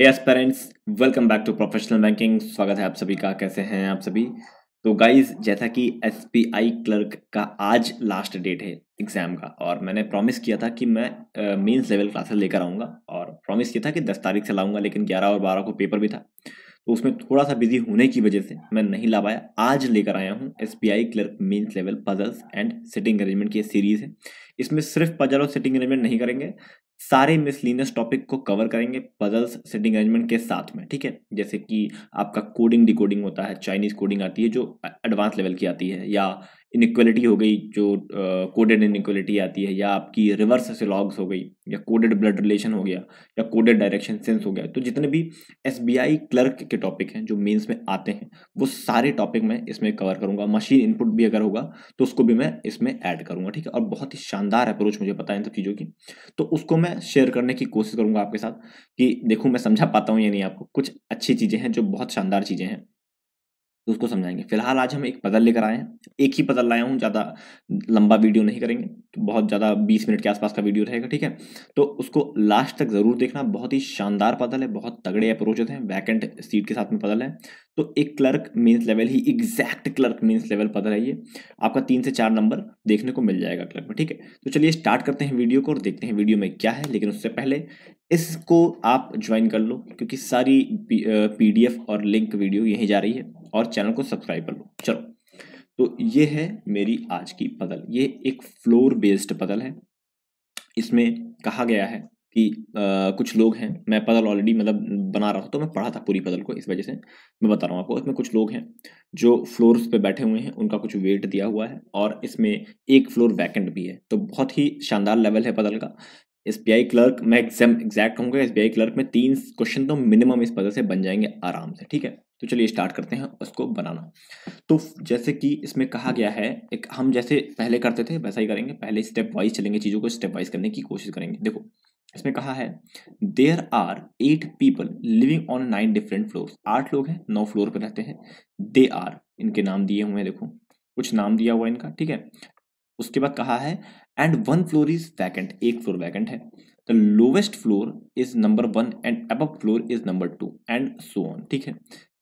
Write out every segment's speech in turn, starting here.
Yes parents welcome back to professional banking स्वागत है आप सभी का कैसे हैं आप सभी तो गाइज जैसा कि एस क्लर्क का आज लास्ट डेट है एग्ज़ाम का और मैंने प्रॉमिस किया था कि मैं मेंस लेवल क्लासेस लेकर आऊँगा और प्रॉमिस किया था कि दस तारीख से लाऊंगा लेकिन ग्यारह और बारह को पेपर भी था तो उसमें थोड़ा सा बिजी होने की वजह से मैं नहीं ला पाया आज लेकर आया हूँ S clerk mains level puzzles and sitting arrangement की सीरीज़ है इसमें सिर्फ पजल और सिटिंग अरेंजमेंट नहीं करेंगे सारे मिसलिनियस टॉपिक को कवर करेंगे पजल्स सेटिंग अरेंजमेंट के साथ में ठीक है जैसे कि आपका कोडिंग डिकोडिंग होता है चाइनीज कोडिंग आती है जो एडवांस लेवल की आती है या इनक्वलिटी हो गई जो कोडेड इनक्वलिटी आती है या आपकी रिवर्स से लॉग्स हो गई या कोडेड ब्लड रिलेशन हो गया या कोडेड डायरेक्शन सेंस हो गया तो जितने भी एस क्लर्क के टॉपिक हैं जो मेन्स में आते हैं वो सारे टॉपिक मैं इसमें कवर करूंगा मशीन इनपुट भी अगर होगा तो उसको भी मैं इसमें ऐड करूंगा ठीक है और बहुत ही शानदार अप्रोच मुझे पता है इन सब चीज़ों की तो उसको मैं मैं शेयर करने की कोशिश करूंगा आपके साथ कि देखूं मैं समझा पाता हूं या नहीं आपको कुछ अच्छी चीज़ें हैं जो बहुत शानदार चीज़ें हैं तो उसको समझाएंगे फिलहाल आज हम एक पदल लेकर आए हैं एक ही पदल लाया हूँ ज़्यादा लंबा वीडियो नहीं करेंगे तो बहुत ज़्यादा 20 मिनट के आसपास का वीडियो रहेगा ठीक है तो उसको लास्ट तक ज़रूर देखना बहुत ही शानदार पदल है बहुत तगड़े अप्रोचेज हैं वैकेंट सीट के साथ में पदल है तो एक क्लर्क मीन्स लेवल ही exact clerk mains level puzzle है ये आपका तीन से चार नंबर देखने को मिल जाएगा क्लर्क में ठीक है तो चलिए स्टार्ट करते हैं वीडियो को और देखते हैं वीडियो में क्या है लेकिन उससे पहले इसको आप ज्वाइन कर लो क्योंकि सारी पीडीएफ और लिंक वीडियो यहीं जा रही है और चैनल को सब्सक्राइब कर लो चलो तो ये है मेरी आज की पदल ये एक फ्लोर बेस्ड पदल है इसमें कहा गया है कि आ, कुछ लोग हैं मैं पदल ऑलरेडी मतलब बना रहा था तो मैं पढ़ा था पूरी पदल को इस वजह से मैं बता रहा हूँ आपको इसमें कुछ लोग हैं जो फ्लोर्स पे बैठे हुए हैं उनका कुछ वेट दिया हुआ है और इसमें एक फ्लोर वैकेंट भी है तो बहुत ही शानदार लेवल है पदल का एस क्लर्क मैं एग्जाम एग्जैक्ट कहूँगा एस क्लर्क में तीन क्वेश्चन तो मिनिमम इस पदल से बन जाएंगे आराम से ठीक है तो चलिए स्टार्ट करते हैं उसको बनाना तो जैसे कि इसमें कहा गया है एक हम जैसे पहले करते थे वैसा ही करेंगे पहले स्टेप वाइज चलेंगे चीज़ों को स्टेप वाइज करने की कोशिश करेंगे देखो इसमें कहा है there are eight people living on nine different floor आठ लोग हैं नौ फ्लोर पर रहते हैं दे आर इनके नाम दिए हुए हैं देखो कुछ नाम दिया हुआ इनका ठीक है उसके बाद कहा है and one floor is vacant एक फ्लोर वैकेंट है the lowest floor is number one and above floor is number two and so on ठीक है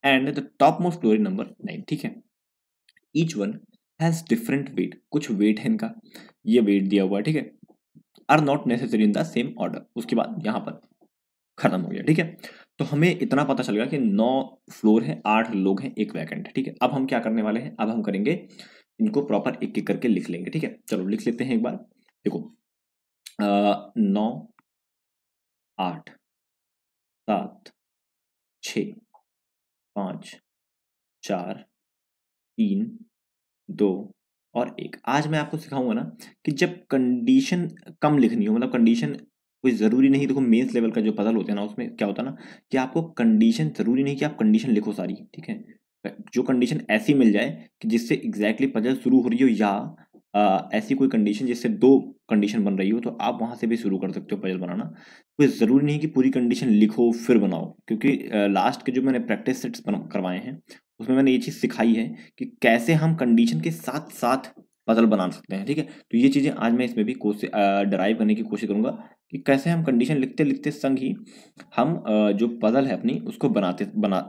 and the top most floor number nine ठीक है each one has different weight कुछ weight है इनका ये वेट दिया हुआ है ठीक है are not necessary in the same order उसके बाद यहाँ पर खत्म हो गया ठीक है तो हमें इतना पता चल गया कि नौ फ्लोर है आठ लोग हैं एक वैकेंट है ठीक है अब हम क्या करने वाले हैं अब हम करेंगे इनको प्रॉपर एक एक करके लिख लेंगे ठीक है चलो लिख लेते हैं एक बार देखो आ, नौ आठ सात छ पाँच चार तीन दो और एक आज मैं आपको सिखाऊंगा ना कि जब कंडीशन कम लिखनी हो मतलब कंडीशन कोई ज़रूरी नहीं देखो मेंस लेवल का जो पजल होता है ना उसमें क्या होता है ना कि आपको कंडीशन ज़रूरी नहीं कि आप कंडीशन लिखो सारी ठीक है जो कंडीशन ऐसी मिल जाए कि जिससे एग्जैक्टली exactly पजल शुरू हो रही हो या ऐसी कोई कंडीशन जिससे दो कंडीशन बन रही हो तो आप वहाँ से भी शुरू कर सकते हो पजल बनाना कोई तो ज़रूरी नहीं कि पूरी कंडीशन लिखो फिर बनाओ क्योंकि लास्ट के जो मैंने प्रैक्टिस सेट्स करवाए हैं उसमें मैंने ये चीज़ सिखाई है कि कैसे हम कंडीशन के साथ साथ पजल बना सकते हैं ठीक है तो ये चीज़ें आज मैं इसमें भी कोशिश डराइव करने की कोशिश करूँगा कि कैसे हम कंडीशन लिखते लिखते संग ही हम जो पजल है अपनी उसको बनाते बना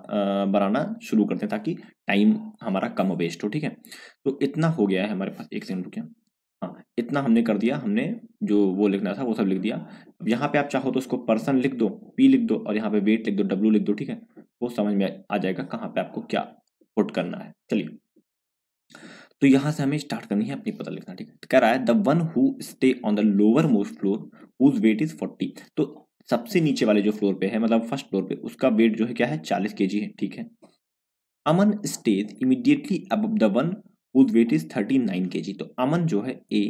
बनाना शुरू करते हैं ताकि टाइम हमारा कम वेस्ट हो ठीक है तो इतना हो गया है हमारे पास एक सेकंड रुकिया हाँ इतना हमने कर दिया हमने जो वो लिखना था वो सब लिख दिया अब यहाँ पे आप चाहो तो उसको पर्सन लिख दो पी लिख दो और यहाँ पे वेट लिख दो डब्ल्यू लिख दो ठीक है वो समझ में आ जाएगा कहाँ पे आपको क्या पुट करना है चलिए तो यहां से हमें स्टार्ट करनी है अपनी पता लिखना ठीक है तो कह रहा है the one who stay on the lower most floor whose weight is forty तो सबसे नीचे वाले जो फ्लोर पे है मतलब फर्स्ट फ्लोर पे उसका वेट जो है क्या है चालीस के है ठीक है Aman stays immediately above the one whose weight is thirty nine के तो अमन जो है ए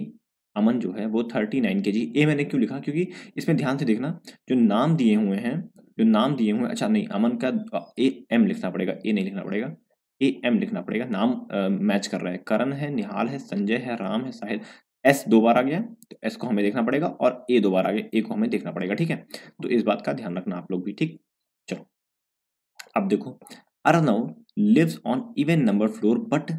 अमन जो है वो थर्टी नाइन के जी ए मैंने क्यों लिखा क्योंकि इसमें ध्यान से देखना जो नाम दिए हुए हैं जो नाम दिए हुए अच्छा नहीं अमन का ए एम लिखना पड़ेगा ए नहीं लिखना पड़ेगा ए एम लिखना पड़ेगा नाम आ, मैच कर रहा है करण है निहाल है संजय है राम है साहिद एस दो बार आ गया तो एस को हमें देखना पड़ेगा और ए दो बार आ गया ए को हमें देखना पड़ेगा ठीक है तो इस बात का ध्यान रखना आप लोग भी ठीक चलो अब देखो Arnav lives on even number floor but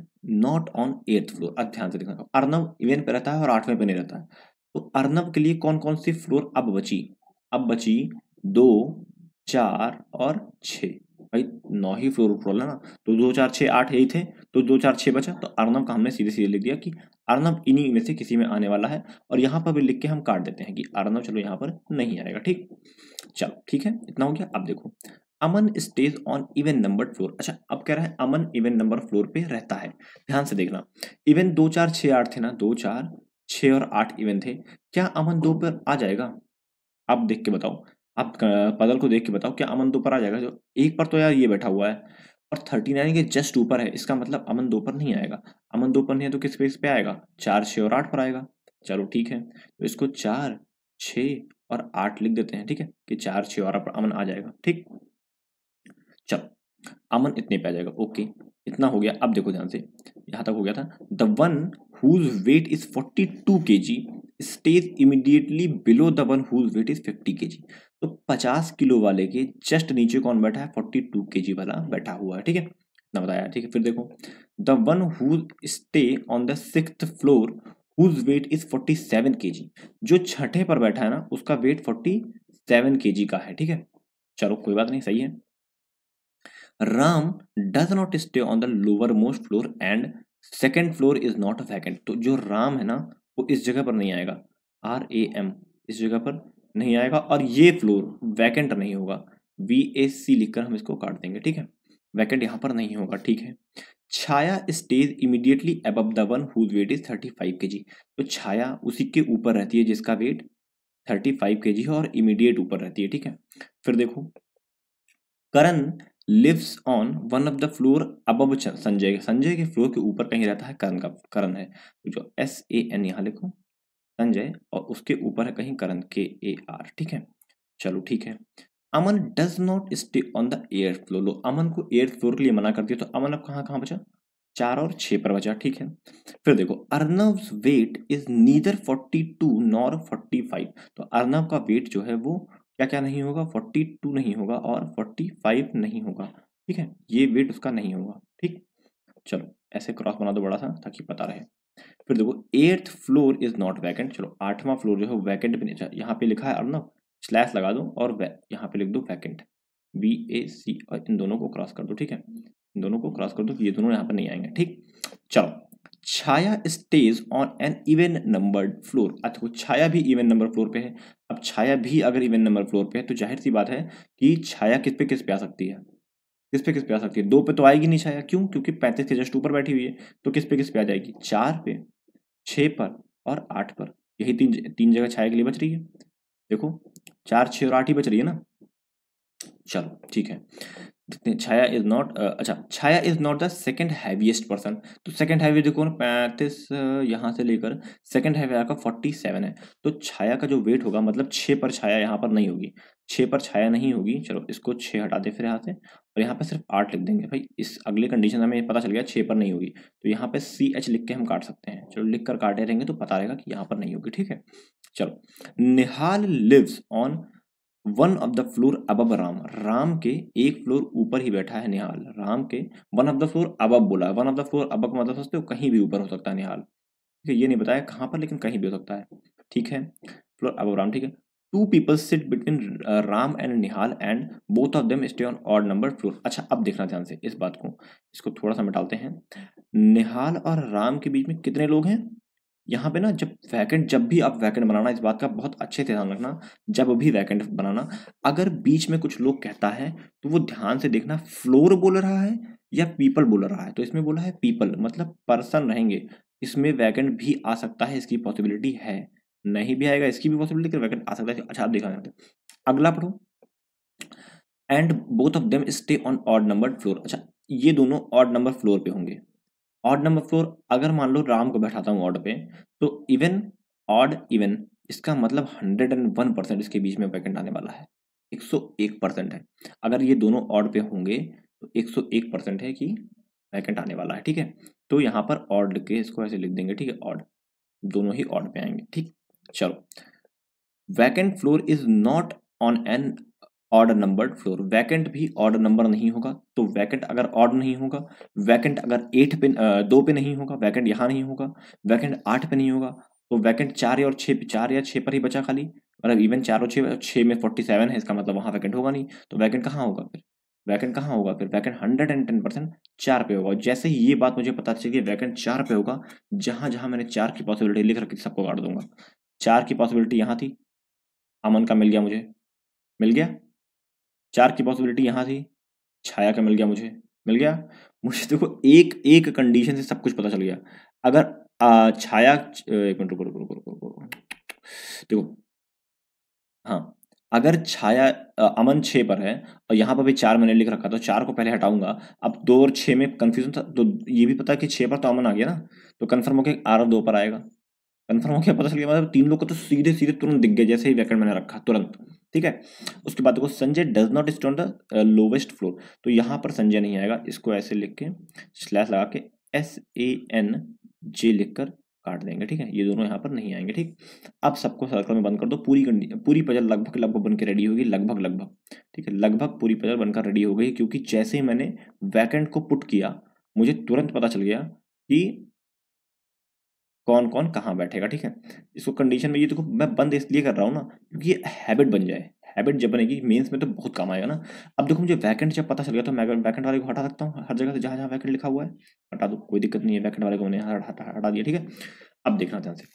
not on eighth floor अब ध्यान से देखना अर्नव इवन पे रहता है और आठवें पे नहीं रहता है तो अर्नव के लिए कौन कौन सी फ्लोर अब बची अब बची दो चार और छः नौ ही फ्लोर फ्लोरोफ्लोल है ना तो दो चार छः आठ यही थे तो दो चार छः बचा तो अर्नब का हमने सीधे सीधे लिख दिया कि अर्नब इन्हीं में से किसी में आने वाला है और यहाँ पर भी लिख के हम काट देते हैं कि अर्नब चलो यहाँ पर नहीं आएगा ठीक चलो ठीक है इतना हो गया अब देखो Aman stays on even number floor अच्छा अब कह रहा है अमन इवन नंबर फ्लोर पे रहता है ध्यान से देखना इवन दो चार छः आठ थे ना दो चार छः और आठ इवन थे क्या अमन दो पर आ जाएगा आप देख के बताओ आप पदल को देख के बताओ क्या अमन दोपर आ जाएगा जो एक पर तो यार ये बैठा हुआ है और थर्टी नाइन के जस्ट ऊपर है इसका मतलब अमन दोपर नहीं आएगा अमन दोपर नहीं है तो किस पेज पे आएगा चार छः और आठ पर आएगा चलो ठीक है तो इसको चार छ और आठ लिख देते हैं ठीक है कि चार छः और पर अमन आ जाएगा ठीक चलो अमन इतने पर आ जाएगा ओके इतना हो गया अब देखो ध्यान से यहाँ तक हो गया था the one whose weight is forty two K G stays immediately below the one whose weight is fifty K G तो 50 किलो वाले के जस्ट नीचे कौन बैठा है 42 जी वाला बैठा हुआ है ठीक है ना बताया ठीक है फिर देखो the one who stay on the six floor whose weight is 47 KG जो छठे पर बैठा है ना उसका वेट 47 जी का है ठीक है चलो कोई बात नहीं सही है Ram does not stay on the lower most floor and second floor is not vacant तो जो राम है ना वो इस जगह पर नहीं आएगा आर ए एम इस जगह पर नहीं आएगा और ये फ्लोर वैकेंट नहीं होगा वी ए सी लिखकर हम इसको काट देंगे ठीक है वैकेंट यहाँ पर नहीं होगा ठीक है Chhaya stays immediately above the one whose weight is thirty five K G तो छाया उसी के ऊपर रहती है जिसका वेट थर्टी फाइव के जी है और इमीडिएट ऊपर रहती है ठीक है फिर देखो Karan lives on one of the floor above Sanjay Sanjay के फ्लोर के ऊपर कहीं रहता है करण का करण है तो जो एस ए एन यहाँ लिखो संजय और उसके ऊपर है कहीं करण के ए आर ठीक है चलो ठीक है Aman does not stay on the air floor लो अमन को एयर फ्लोर के लिए मना कर दिया तो अमन अब कहाँ कहाँ बचा चार और छः पर बचा ठीक है फिर देखो Arnav weight is neither forty two nor forty five तो अर्नव का वेट जो है वो क्या क्या नहीं होगा फोर्टी टू नहीं होगा और फोर्टी फाइव नहीं होगा ठीक है ये वेट उसका नहीं होगा ठीक चलो ऐसे क्रॉस बना दो बड़ा सा ताकि पता रहे फिर देखो eighth floor is not vacant चलो आठवां फ्लोर जो है वैकेंट भी नहीं अच्छा यहाँ पे लिखा है ना स्लैश लगा दो और यहाँ पे लिख दो वैकेंट बी ए सी और इन दोनों को क्रॉस कर दो ठीक है इन दोनों को क्रॉस कर दो ये दोनों यहाँ पर नहीं आएंगे ठीक चलो Chhaya stays on an even number floor अच्छा छाया भी इवन नंबर फ्लोर पे है अब छाया भी अगर इवन नंबर फ्लोर पे है तो जाहिर सी बात है कि छाया किस पे किस पे आ सकती है किस पे किस पे आ सकती है दो पे तो आएगी नहीं छाया क्यों क्योंकि पैंतीस के जस्ट ऊपर बैठी हुई है तो किस पे किस पे आ जाएगी चार पे छ पर और आठ पर यही तीन तीन जगह छाया के लिए बच रही है देखो चार छ और आठ ही बच रही है ना चलो ठीक है जितने छाया इज नॉट अच्छा Chhaya is not the second heaviest person तो सेकंड हैवी देखो ना पैंतीस यहाँ से लेकर सेकंड हैवी आपका फोर्टी सेवन है तो छाया का जो वेट होगा मतलब छः पर छाया यहाँ पर नहीं होगी छः पर छाया नहीं होगी चलो इसको छः हटा दे फिर यहाँ से और यहाँ पे सिर्फ आठ लिख देंगे भाई इस अगले कंडीशन हमें पता चल गया छः पर नहीं होगी तो यहाँ पे सी एच लिख के हम काट सकते हैं चलो लिख कर काटे रहेंगे तो पता रहेगा कि यहाँ पर नहीं होगी ठीक है चलो Nihal lives on one of the floor above Ram Ram के एक फ्लोर ऊपर ही बैठा है निहाल राम के one of the floor above बोला one of the floor above मतलब समझते हो कहीं भी ऊपर हो सकता है निहाल ठीक है ये नहीं बताया कहाँ पर लेकिन कहीं भी हो सकता है ठीक है फ्लोर अबब राम ठीक है two people sit between Ram and Nihal and both of them stay on odd number floor अच्छा अब देखना ध्यान से इस बात को इसको थोड़ा सा मिटालते हैं निहाल और राम के बीच में कितने लोग हैं यहाँ पे ना जब वैकेंट जब भी आप वैकेंट बनाना इस बात का बहुत अच्छे से ध्यान रखना जब भी वैकेंट बनाना अगर बीच में कुछ लोग कहता है तो वो ध्यान से देखना फ्लोर बोल रहा है या पीपल बोल रहा है तो इसमें बोला है पीपल मतलब पर्सन रहेंगे इसमें वैकेंट भी आ सकता है इसकी पॉसिबिलिटी है नहीं भी आएगा इसकी भी पॉसिबिलिटी वैकेंट आ सकता है अच्छा आप देखा जाते तो। अगला पढ़ो and both of them stay on odd number floor अच्छा ये दोनों ऑड नंबर फ्लोर पे होंगे ऑड नंबर फोर अगर मान लो राम को बैठाता हूँ ऑड पे तो इवन ऑड इवन इसका मतलब हंड्रेड एंड वन परसेंट इसके बीच में वैकेंट आने वाला है एक सौ एक परसेंट है अगर ये दोनों ऑड पे होंगे तो एक सौ एक परसेंट है कि वैकेंट आने वाला है ठीक है तो यहाँ पर ऑड के इसको ऐसे लिख देंगे ठीक है ऑड दोनों ही ऑड पे आएंगे ठीक चलो vacant floor is not on an order numbered floor vacant भी ऑर्डर नंबर नहीं होगा तो वैकेंट अगर ऑर्डर नहीं होगा वैकेंट अगर एट पे दो पे नहीं होगा वैकेंट यहाँ नहीं होगा वैकेंट आठ पे नहीं होगा तो वैकेंट चार और छः चार या छः पर ही बचा खाली मतलब इवन चार और छः छः में फोर्टी सेवन है इसका मतलब वहाँ वैकेंट होगा नहीं तो वैकेंट कहाँ होगा फिर वैकेंट कहाँ होगा फिर vacant hundred and ten percent चार पे होगा जैसे ही ये बात मुझे पता चलिए वैकेंट चार पे होगा जहाँ जहाँ मैंने चार की पॉसिबिलिटी लिख रखी सबको काट दूंगा चार की पॉसिबिलिटी यहाँ थी अमन का मिल गया मुझे मिल गया चार की पॉसिबिलिटी यहाँ थी छाया का मिल गया मुझे मिल गया मुझे देखो एक एक कंडीशन से सब कुछ पता चल गया अगर आ, छाया एक मिनट रुको रुको रुको रुको देखो हाँ अगर छाया आ, अमन छः पर है और यहाँ पर भी चार मैंने लिख रखा तो चार को पहले हटाऊंगा अब दो और छः में कन्फ्यूजन था तो ये भी पता कि छः पर तो अमन आ गया ना तो कन्फर्म होकर आर दो पर आएगा कन्फर्म हो गया पता चल गया मतलब तीन लोग को तो सीधे सीधे तुरंत दिख गए जैसे ही वैकेंट मैंने रखा तुरंत ठीक है उसके बाद देखो Sanjay does not stone the lowest floor तो यहाँ पर संजय नहीं आएगा इसको ऐसे लिख के स्लैश लगा के एस ए एन जे लिख कर काट देंगे ठीक है ये दोनों यहाँ पर नहीं आएंगे ठीक अब सबको सर्कल में बंद कर दो पूरी पूरी पजल लगभग लगभग बनकर रेडी होगी लगभग लगभग ठीक है लगभग पूरी पजल बनकर रेडी हो गई क्योंकि जैसे ही मैंने वैकेंट को पुट किया मुझे तुरंत पता चल गया कि कौन कौन कहाँ बैठेगा ठीक है इसको कंडीशन में ये देखो मैं बंद इसलिए कर रहा हूँ ना क्योंकि ये हैबिट बन जाए हैबिट जब बनेगी मेंस में तो बहुत काम आएगा ना अब देखो मुझे वैकेंट जब पता चल गया तो मैं वैकेंट वाले को हटा सकता हूँ हर जगह से जहाँ जहाँ वैकेंट लिखा हुआ है हटा दो कोई दिक्कत नहीं है वैकेंट वाले को मैंने हटा हटा दिया ठीक है अब देखना ध्यान से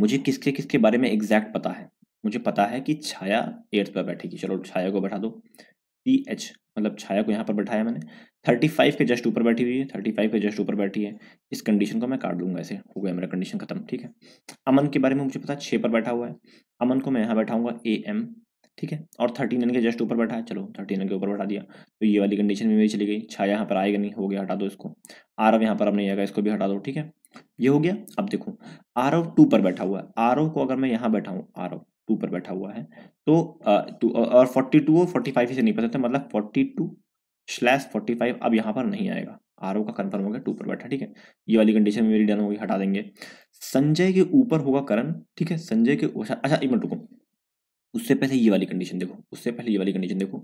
मुझे किसके किसके बारे में एग्जैक्ट पता है मुझे पता है कि छाया एट्थ पर बैठेगी चलो छाया को बैठा दो टी एच मतलब छाया को यहाँ पर बैठाया मैंने थर्टी फाइव के जस्ट ऊपर बैठी हुई है थर्टी फाइव के जस्ट ऊपर बैठी है इस कंडीशन को मैं काट दूंगा ऐसे हो गया मेरा कंडीशन खत्म ठीक है अमन के बारे में मुझे पता छः पर बैठा हुआ है अमन को मैं यहाँ बैठाऊंगा ए एम ठीक है और थर्टीन के जस्ट ऊपर बैठा है चलो थर्टी नाइन के ऊपर बैठा दिया तो ये वाली कंडीशन भी मेरी चली गई छाया यहाँ पर आएगा नहीं हो गया हटा दो इसको आर ओ यहाँ पर अब नहीं आएगा इसको भी हटा दो ठीक है ये हो गया अब देखो आर ओ टू पर बैठा हुआ है आर ओ को अगर मैं यहाँ बैठा हूँ ओ टू पर बैठा हुआ है तो टू तो, और फोर्टी टू और फोर्टी फाइव से नहीं पता था मतलब forty two slash forty five अब यहाँ पर नहीं आएगा आर का कन्फर्म हो गया टू पर बैठा ठीक है ये वाली कंडीशन में मेरी डन होगी हटा देंगे संजय के ऊपर होगा करण ठीक है संजय के अच्छा एक मिनट रुको उससे पहले ये वाली कंडीशन देखो उससे पहले ये वाली कंडीशन देखो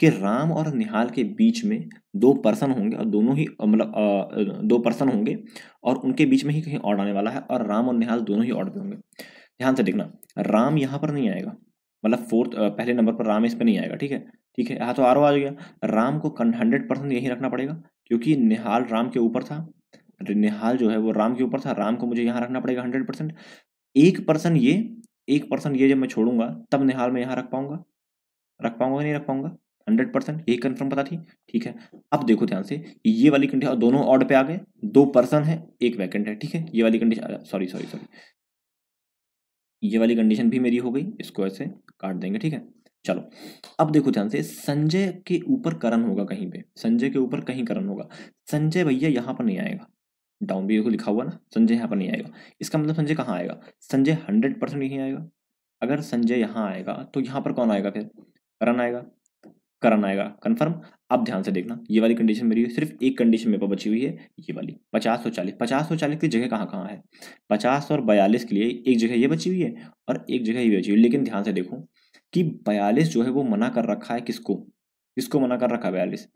कि राम और निहाल के बीच में दो पर्सन होंगे और दोनों ही मतलब दो पर्सन होंगे और उनके बीच में ही कहीं ऑर्ड आने वाला है और राम और निहाल दोनों ही ऑर्ड पे होंगे ध्यान से देखना राम यहाँ पर नहीं आएगा मतलब फोर्थ पहले नंबर पर राम इस पर नहीं आएगा ठीक है ठीक है यहाँ तो आर आ गया राम को हंड्रेड परसेंट यहीं रखना पड़ेगा क्योंकि निहाल राम के ऊपर था निहाल जो है वो राम के ऊपर था राम को मुझे यहाँ रखना पड़ेगा हंड्रेड परसेंट एक परसेंट ये एक परसेंट ये जब मैं छोड़ूंगा तब निहाल मैं यहाँ रख पाऊंगा रख पाऊंगा नहीं रख पाऊंगा हंड्रेड परसेंट यही कन्फर्म पता थी ठीक है अब देखो ध्यान से ये वाली कंडीशन दोनों ऑर्ड पे आ गए दो पर्सन है एक वैकेंट है ठीक है ये वाली कंडीशन सॉरी सॉरी सॉरी ये वाली कंडीशन भी मेरी हो गई इसको ऐसे काट देंगे ठीक है चलो अब देखो ध्यान से संजय के ऊपर करण होगा कहीं पे संजय के ऊपर कहीं करण होगा संजय भैया यहाँ पर नहीं आएगा डाउन भी देखो लिखा हुआ ना संजय यहाँ पर नहीं आएगा इसका मतलब संजय कहाँ आएगा संजय हंड्रेड परसेंट यहीं आएगा अगर संजय यहाँ आएगा तो यहाँ पर कौन आएगा फिर करण आएगा करण आएगा कन्फर्म अब ध्यान से देखना ये वाली कंडीशन मेरी सिर्फ एक कंडीशन मेरे पास बची हुई है ये वाली पचास और चालीस पचास और चालीस की जगह कहाँ कहाँ है पचास और बयालीस के लिए एक जगह ये बची हुई है और एक जगह ये बची हुई है लेकिन ध्यान से देखो कि बयालीस जो है वो मना कर रखा है किसको किसको मना कर रखा है बयालीस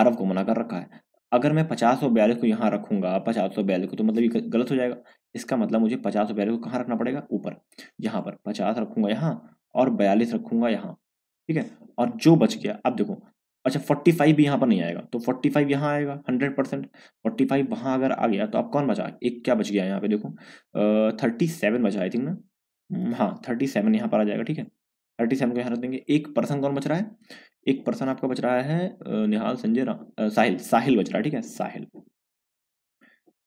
आरव को मना कर रखा है अगर मैं पचास और बयालीस को यहाँ रखूंगा पचास और बयालीस को तो मतलब ये गलत हो जाएगा इसका मतलब मुझे पचास और बयालीस को कहाँ रखना पड़ेगा ऊपर यहाँ पर पचास रखूंगा यहाँ और बयालीस रखूंगा यहाँ ठीक है और जो बच गया अब देखो अच्छा फोर्टी फाइव भी यहाँ पर नहीं आएगा तो फोर्टी फाइव यहाँ आएगा हंड्रेड परसेंट फोर्टी फाइव वहाँ अगर आ गया तो आप कौन बचा एक क्या बच गया यहाँ पे देखो थर्टी सेवन बचा आई थिंक ना हम्म, हाँ थर्टी सेवन यहाँ पर आ जाएगा ठीक है थर्टी सेवन को यहाँ रख देंगे एक पर्सन कौन बच रहा है एक पर्सन आपका बच रहा है निहाल संजय साहिल साहिल बच रहा है ठीक है साहिल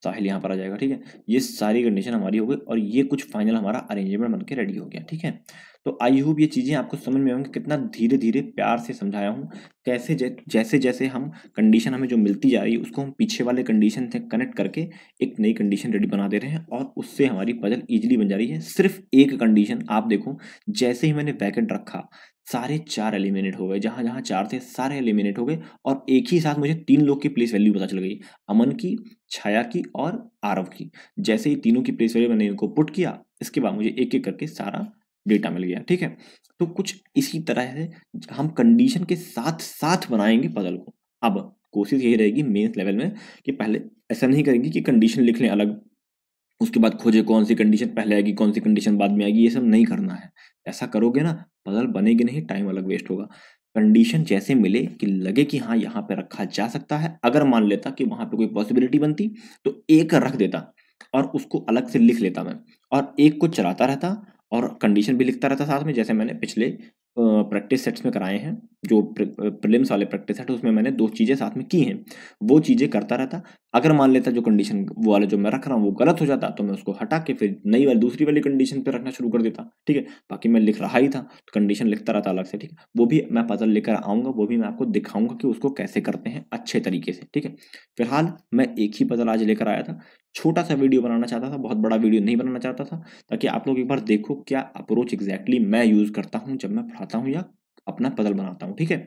साहिल यहाँ पर आ जाएगा ठीक है ये सारी कंडीशन हमारी हो गई और ये कुछ फाइनल हमारा अरेंजमेंट बन के रेडी हो गया ठीक है तो आई होप ये चीज़ें आपको समझ में आएंगी कितना धीरे धीरे प्यार से समझाया हूँ कैसे जै, जैसे जैसे हम कंडीशन हमें जो मिलती जा रही है उसको हम पीछे वाले कंडीशन से कनेक्ट करके एक नई कंडीशन रेडी बना दे रहे हैं और उससे हमारी पजल ईजिली बन जा रही है सिर्फ एक कंडीशन आप देखो जैसे ही मैंने वैकेट रखा सारे चार एलिमिनेट हो गए जहाँ जहाँ चार थे सारे एलिमिनेट हो गए और एक ही साथ मुझे तीन लोग की प्लेस वैल्यू पता चल गई अमन की छाया की और आरव की जैसे ही तीनों की प्लेस वैल्यू मैंने इनको पुट किया इसके बाद मुझे एक एक करके सारा डेटा मिल गया ठीक है तो कुछ इसी तरह से हम कंडीशन के साथ साथ बनाएंगे पजल को अब कोशिश यही रहेगी मेन्स लेवल में कि पहले ऐसा नहीं करेंगे कि कंडीशन लिख लें अलग उसके बाद खोजे कौन सी कंडीशन पहले आएगी कौन सी कंडीशन बाद में आएगी ये सब नहीं करना है ऐसा करोगे ना पजल बनेगी नहीं टाइम अलग वेस्ट होगा कंडीशन जैसे मिले कि लगे कि हाँ यहाँ पे रखा जा सकता है अगर मान लेता कि वहाँ पे कोई पॉसिबिलिटी बनती तो एक रख देता और उसको अलग से लिख लेता मैं और एक को चलाता रहता और कंडीशन भी लिखता रहता साथ में जैसे मैंने पिछले प्रैक्टिस सेट्स में कराए हैं जो प्रिलिम्स वाले प्रैक्टिस सेट उसमें मैंने दो चीज़ें साथ में की हैं वो चीज़ें करता रहता अगर मान लेता जो कंडीशन वो वाला जो मैं रख रहा हूँ वो गलत हो जाता तो मैं उसको हटा के फिर नई वाली दूसरी वाली कंडीशन पर रखना शुरू कर देता ठीक है बाकी मैं लिख रहा ही था तो कंडीशन लिखता रहता अलग से ठीक है वो भी मैं पजल लेकर आऊँगा वो भी मैं आपको दिखाऊंगा कि उसको कैसे करते हैं अच्छे तरीके से ठीक है फिलहाल मैं एक ही पजल आज लेकर आया था छोटा सा वीडियो बनाना चाहता था बहुत बड़ा वीडियो नहीं बनाना चाहता था ताकि आप लोग एक बार देखो क्या अप्रोच एग्जैक्टली exactly मैं यूज़ करता हूँ जब मैं पढ़ाता हूँ या अपना पदल बनाता हूँ ठीक है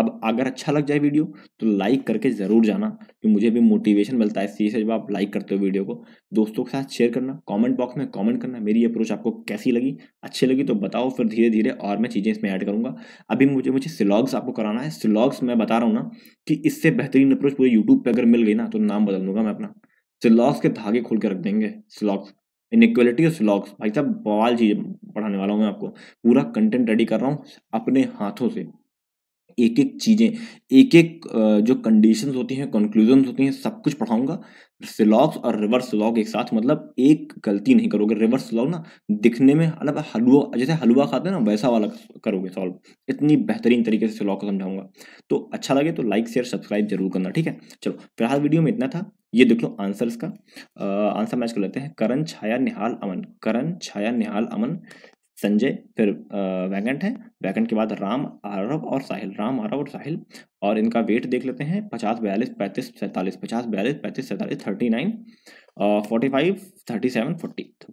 अब अगर अच्छा लग जाए वीडियो तो लाइक करके ज़रूर जाना कि मुझे भी मोटिवेशन मिलता है इसी से जब आप लाइक करते हो वीडियो को दोस्तों के साथ शेयर करना कमेंट बॉक्स में कमेंट करना मेरी अप्रोच आपको कैसी लगी अच्छी लगी तो बताओ फिर धीरे धीरे और मैं चीज़ें इसमें ऐड करूँगा अभी मुझे मुझे सिलॉग्स आपको कराना है सिलॉग्स मैं बता रहा हूँ ना कि इससे बेहतरीन अप्रोच पूरे यूट्यूब पर अगर मिल गई ना तो नाम बदल दूंगा मैं अपना सिलॉक्स के धागे खोल के रख देंगे सिलॉक्स इनक्वलिटी ऑफ सिलॉक्स भाई साहब बवाल चीज पढ़ाने वाला हूँ मैं आपको पूरा कंटेंट रेडी कर रहा हूँ अपने हाथों से एक एक चीज़ें एक एक जो कंडीशंस होती हैं कंक्लूजन होती हैं सब कुछ पढ़ाऊंगा सिलॉग्स और रिवर्स लॉग एक साथ मतलब एक गलती नहीं करोगे रिवर्स लॉग ना दिखने में मतलब हलवा जैसे हलवा खाते हैं ना वैसा वाला करोगे सॉल्व इतनी बेहतरीन तरीके से सिलॉग को समझाऊंगा तो अच्छा लगे तो लाइक शेयर सब्सक्राइब जरूर करना ठीक है चलो फिलहाल वीडियो में इतना था ये देख लो आंसर इसका आंसर मैच कर लेते हैं करण छाया निहाल अमन करण छाया निहाल अमन संजय फिर वैगंट है वैगंट के बाद राम आरव और साहिल राम आरव और साहिल और इनका वेट देख लेते हैं पचास बयालीस पैंतीस सैंतालीस पचास बयालीस पैंतीस सैंतालीस thirty nine forty five thirty seven forty तो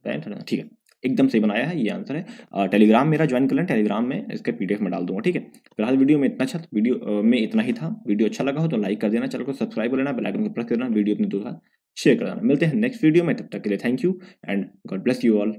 ठीक है एकदम सही बनाया है ये आंसर है टेलीग्राम मेरा ज्वाइन कर लें टेलीग्राम में इसके पीडीएफ में डाल दूंगा ठीक है फिलहाल वीडियो में इतना अच्छा वीडियो में इतना ही था वीडियो अच्छा लगा हो तो लाइक कर देना चैनल को सब्सक्राइब कर लेना बेलाइकन को प्रेस कर देना वीडियो अपने दोस्तों शेयर कर देना मिलते हैं नेक्स्ट वीडियो में तब तक के लिए thank you and God bless you all